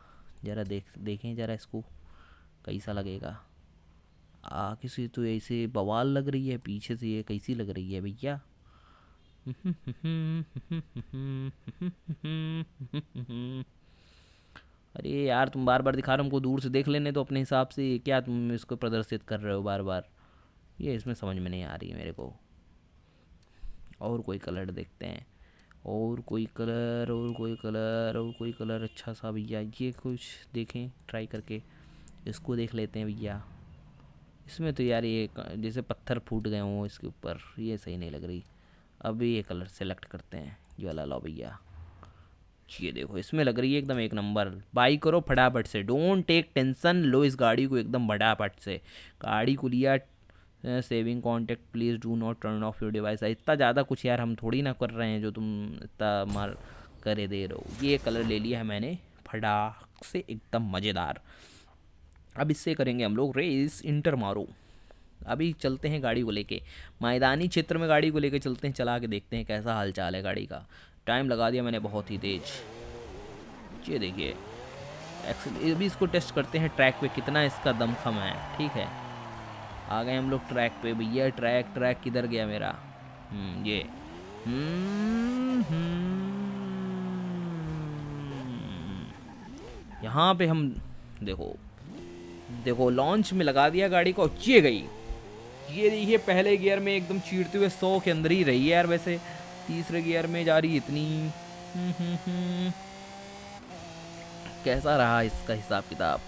S1: ज़रा देख देखें ज़रा इसको कैसा लगेगा आ किसी तो ऐसे बवाल लग रही है पीछे से ये कैसी लग रही है भैया अरे यार तुम बार बार दिखा रहे हो हमको दूर से देख लेने तो अपने हिसाब से क्या तुम इसको प्रदर्शित कर रहे हो बार बार ये इसमें समझ में नहीं आ रही है मेरे को और कोई कलर देखते हैं और कोई कलर और कोई कलर और कोई कलर अच्छा सा भैया ये कुछ देखें ट्राई करके इसको देख लेते हैं भैया इसमें तो यार ये जैसे पत्थर फूट गए हों इसके ऊपर ये सही नहीं लग रही अब ये कलर सेलेक्ट करते हैं ये वाला लाओ भैया ये देखो इसमें लग रही है एकदम एक नंबर बाई करो फटाफट से डोंट टेक टेंशन लो इस गाड़ी को एकदम फटाफट से गाड़ी को लिया saving contact please do not turn off your device इतना ज़्यादा कुछ यार हम थोड़ी ना कर रहे हैं जो तुम इतना मार करे दे रहे हो ये कलर ले लिया है मैंने फटाक से एकदम मज़ेदार अब इससे करेंगे हम लोग रेस इंटर मारो अभी चलते हैं गाड़ी को लेके मैदानी क्षेत्र में गाड़ी को लेके चलते हैं चला के देखते हैं कैसा हालचाल है गाड़ी का टाइम लगा दिया मैंने बहुत ही तेज ये देखिए अभी इसको टेस्ट करते हैं ट्रैक पे कितना इसका दमखम है ठीक है आ गए हम लोग ट्रैक पे भैया ट्रैक ट्रैक किधर गया मेरा हम्म, ये हम्म, यहाँ पे हम देखो देखो लॉन्च में लगा दिया गाड़ी को चिए गई ये देखिए पहले गियर में एकदम चीरते हुए सौ के अंदर ही रही है यार वैसे तीसरे गियर में जा रही इतनी कैसा रहा इसका हिसाब किताब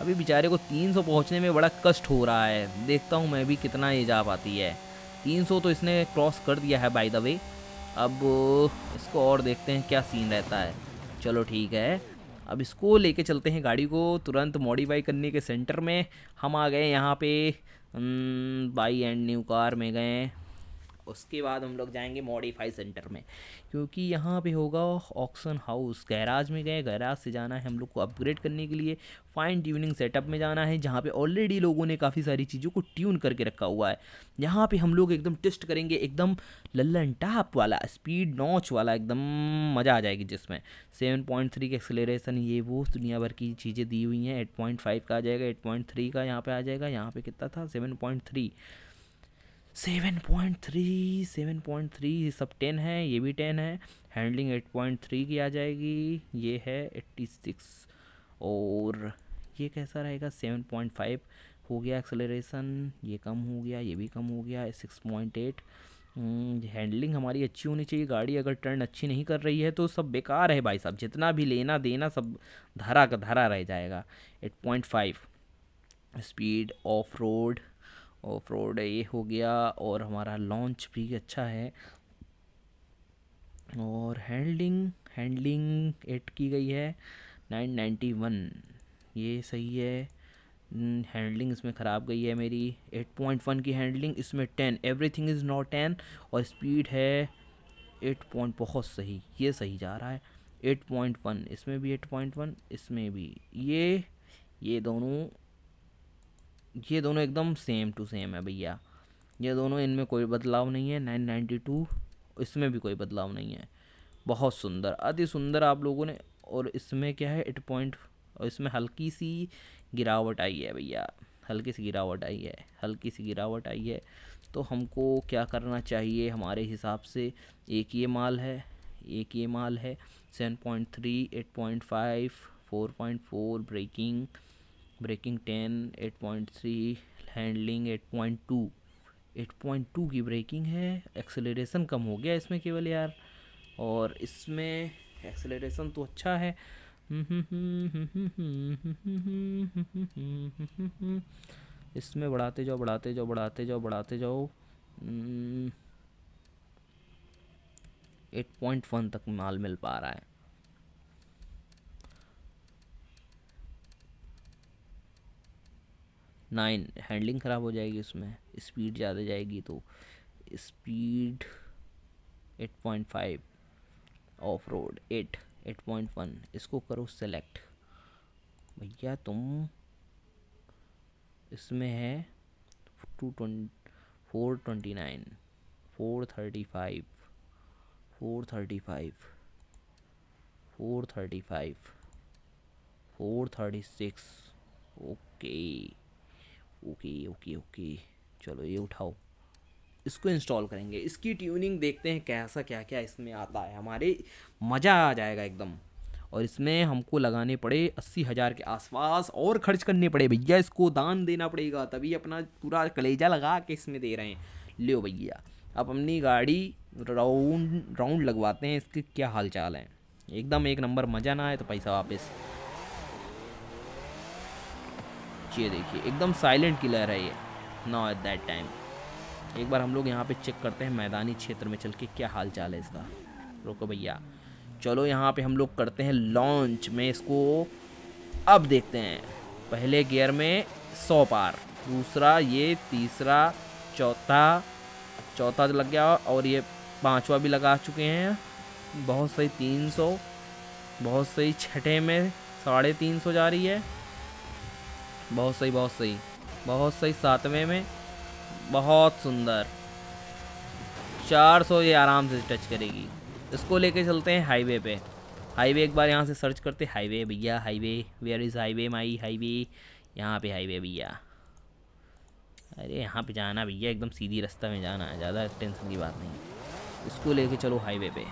S1: अभी बेचारे को 300 पहुंचने में बड़ा कष्ट हो रहा है देखता हूँ मैं भी कितना ये जा पाती है 300 तो इसने क्रॉस कर दिया है बाय द वे अब इसको और देखते हैं क्या सीन रहता है चलो ठीक है अब इसको लेके चलते हैं गाड़ी को तुरंत मॉडिफाई करने के सेंटर में हम आ गए यहाँ पे बाई एंड न्यू कार में गए उसके बाद हम लोग जाएंगे मॉडिफाई सेंटर में क्योंकि यहाँ पे होगा ऑक्शन हाउस गैराज में गए गैराज से जाना है हम लोग को अपग्रेड करने के लिए फाइन ट्यूनिंग सेटअप में जाना है जहाँ पे ऑलरेडी लोगों ने काफ़ी सारी चीज़ों को ट्यून करके रखा हुआ है यहाँ पे हम लोग एकदम टेस्ट करेंगे एकदम लल्लन टाप वाला स्पीड नॉच वाला एकदम मज़ा आ जाएगी जिसमें सेवन पॉइंट थ्री की ये वो दुनिया भर की चीज़ें दी हुई हैं एट पॉइंट फाइव का आ जाएगा एट पॉइंट थ्री का यहाँ पर आ जाएगा यहाँ पर कितना था seven point three seven point three seven point three ये सब टेन है ये भी टेन है हैंडलिंग एट पॉइंट थ्री की आ जाएगी ये है एट्टी सिक्स और ये कैसा रहेगा सेवन पॉइंट फाइव हो गया एक्सेलरेशन ये कम हो गया ये भी कम हो गया six point eight hmm, handling हमारी अच्छी होनी चाहिए गाड़ी अगर टर्न अच्छी नहीं कर रही है तो सब बेकार है भाई साहब जितना भी लेना देना सब धारा का धारा रह जाएगा eight point five speed off road और फ्रॉड ये हो गया और हमारा लॉन्च भी अच्छा है और हैंडलिंग हैंडलिंग एट की गई है नाइन नाइन्टी वन ये सही है हम्म, हैंडलिंग इसमें ख़राब गई है मेरी एट पॉइंट वन की हैंडलिंग इसमें ten everything is not ten और स्पीड है एट पॉइंट बहुत सही ये सही जा रहा है एट पॉइंट वन इसमें भी एट पॉइंट वन इसमें भी ये ये दोनों ये दोनों एकदम सेम टू सेम है भैया ये दोनों इनमें कोई बदलाव नहीं है नाइन नाइन्टी टू इसमें भी कोई बदलाव नहीं है बहुत सुंदर अति सुंदर आप लोगों ने और इसमें क्या है एट पॉइंट और इसमें हल्की सी गिरावट आई है भैया हल्की सी गिरावट आई है हल्की सी गिरावट आई है तो हमको क्या करना चाहिए हमारे हिसाब से एक ये माल है एक ये माल है seven point three eight point five four point four braking braking ten eight point three handling eight point two eight point two की ब्रेकिंग है एक्सेलरेशन कम हो गया इसमें केवल यार और इसमें एक्सेलरेशन तो अच्छा है इसमें बढ़ाते जाओ बढ़ाते जाओ बढ़ाते जाओ बढ़ाते जाओ हम्म, एट पॉइंट वन तक माल मिल पा रहा है नाइन हैंडलिंग ख़राब हो जाएगी उसमें स्पीड ज़्यादा जाएगी तो speed eight point five off road eight eight point one इसको करो सेलेक्ट भैया तुम इसमें है two twenty four twenty nine four thirty five four thirty five four thirty five four thirty six okay okay okay okay चलो ये उठाओ इसको इंस्टॉल करेंगे इसकी ट्यूनिंग देखते हैं कैसा क्या क्या इसमें आता है हमारे मज़ा आ जाएगा एकदम और इसमें हमको लगाने पड़े अस्सी हज़ार के आसपास और खर्च करने पड़े भैया इसको दान देना पड़ेगा तभी अपना पूरा कलेजा लगा के इसमें दे रहे हैं लियो भैया अब अपनी गाड़ी राउंड राउंड लगवाते हैं इसके क्या हाल चाल हैं एकदम एक नंबर मज़ा ना आए तो पैसा वापस ये देखिए एकदम साइलेंट किलर है ये नाउ एट दैट टाइम एक बार हम लोग यहाँ पे चेक करते हैं मैदानी क्षेत्र में चल के क्या हाल चाल है इसका रुको भैया चलो यहाँ पे हम लोग करते हैं लॉन्च में इसको अब देखते हैं पहले गियर में सौ पार दूसरा ये तीसरा चौथा चौथा लग गया और ये पांचवा भी लगा चुके हैं बहुत सही तीन सौ बहुत सही छठे में साढ़े तीन सौ जा रही है बहुत सही बहुत सही बहुत सही सातवें में बहुत सुंदर 400 ये आराम से टच करेगी इसको लेके चलते हैं हाईवे पे हाईवे एक बार यहाँ से सर्च करते हाईवे भैया highway where is highway my highway यहाँ पे हाईवे भैया अरे यहाँ पे जाना भैया एकदम सीधी रास्ता में जाना है ज़्यादा टेंशन की बात नहीं इसको लेके चलो हाईवे पे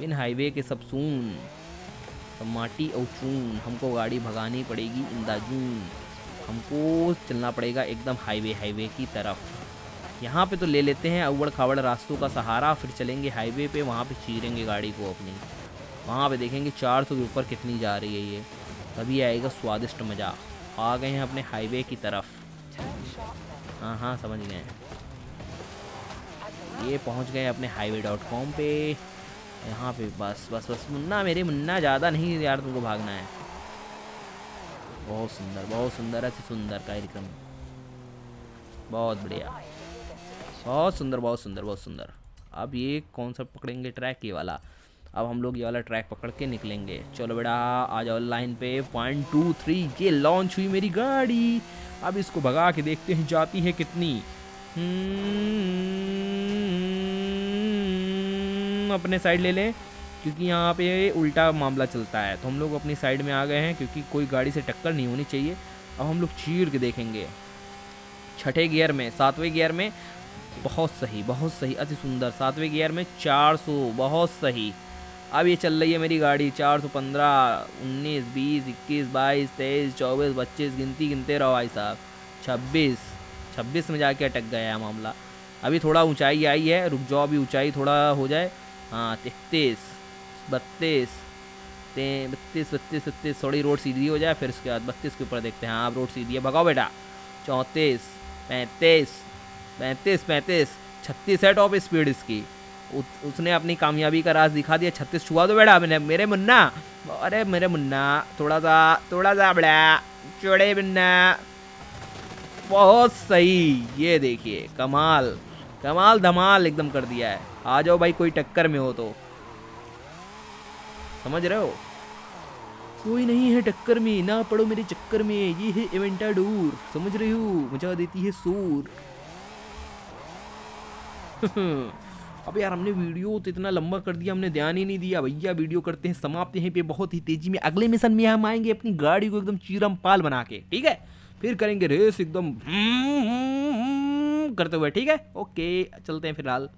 S1: बिन हाईवे के सब सुन माटी और चून हमको गाड़ी भगानी पड़ेगी इंदाजून हमको चलना पड़ेगा एकदम हाईवे हाईवे की तरफ यहाँ पे तो ले लेते हैं अवड़ खावड़ रास्तों का सहारा फिर चलेंगे हाईवे पे वहाँ पे चीरेंगे गाड़ी को अपनी वहाँ पे देखेंगे चार सौ के ऊपर कितनी जा रही है ये तभी आएगा स्वादिष्ट मज़ा आ गए हैं अपने हाईवे की तरफ हाँ हाँ समझ गए ये पहुँच गए अपने हाईवे डॉट कॉम पर यहाँ पे बस बस बस मुन्ना मेरे मुन्ना ज़्यादा नहीं यार तुमको भागना है बहुत सुंदर बहुत सुंदर ऐसे सुंदर कार्यक्रम बहुत बढ़िया बहुत सुंदर बहुत सुंदर बहुत सुंदर अब ये कौन सा पकड़ेंगे ट्रैक ये वाला अब हम लोग ये वाला ट्रैक पकड़ के निकलेंगे चलो बेटा आ जाओ लाइन पे वन टू थ्री ये लॉन्च हुई मेरी गाड़ी अब इसको भगा के देखते हैं जाती है कितनी हम्म। अपने साइड ले लें क्योंकि यहाँ पे उल्टा मामला चलता है तो हम लोग अपनी साइड में आ गए हैं क्योंकि कोई गाड़ी से टक्कर नहीं होनी चाहिए अब हम लोग चीर के देखेंगे छठे गियर में सातवें गियर में बहुत सही बहुत सही अति सुंदर सातवें गियर में 400 बहुत सही अब ये चल रही है मेरी गाड़ी 415 19 20 21 22 23 24 25 गिनती गिनते रहो भाई साहब 26 26 में जाके अटक गया है मामला अभी थोड़ा ऊंचाई आई है रुक जाओ अभी ऊंचाई थोड़ा हो जाए हाँ इकतीस बत्तीस बत्तीस बत्तीस बत्तीस थोड़ी रोड सीधी हो जाए फिर उसके बाद बत्तीस के ऊपर देखते हैं आप हाँ, रोड सीधी है भगाओ बेटा चौंतीस पैंतीस पैंतीस पैंतीस छत्तीस है टॉप स्पीड इसकी उस, उसने अपनी कामयाबी का राज दिखा दिया छत्तीस छुआ दो बेटा मैंने मेरे मुन्ना अरे मेरे मुन्ना थोड़ा सा थोड़ा सा बड़ा चुड़े मुन्ना बहुत सही ये देखिए कमाल कमाल धमाल एकदम कर दिया है आ जाओ भाई कोई टक्कर में हो तो समझ रहे हो कोई नहीं है टक्कर में ना पड़ो मेरे चक्कर में ये है डूर समझ रही हूँ मजा देती है सूर *laughs* अब यार हमने वीडियो तो इतना लंबा कर दिया हमने ध्यान ही नहीं दिया भैया वीडियो करते हैं समाप्त यहीं पे बहुत ही तेजी में अगले मिशन में हम आएंगे अपनी गाड़ी को एकदम चीरम पाल बना के ठीक है फिर करेंगे रेस एकदम हम्म, हम्म, हम्म, करते हुए ठीक है ओके चलते हैं फिलहाल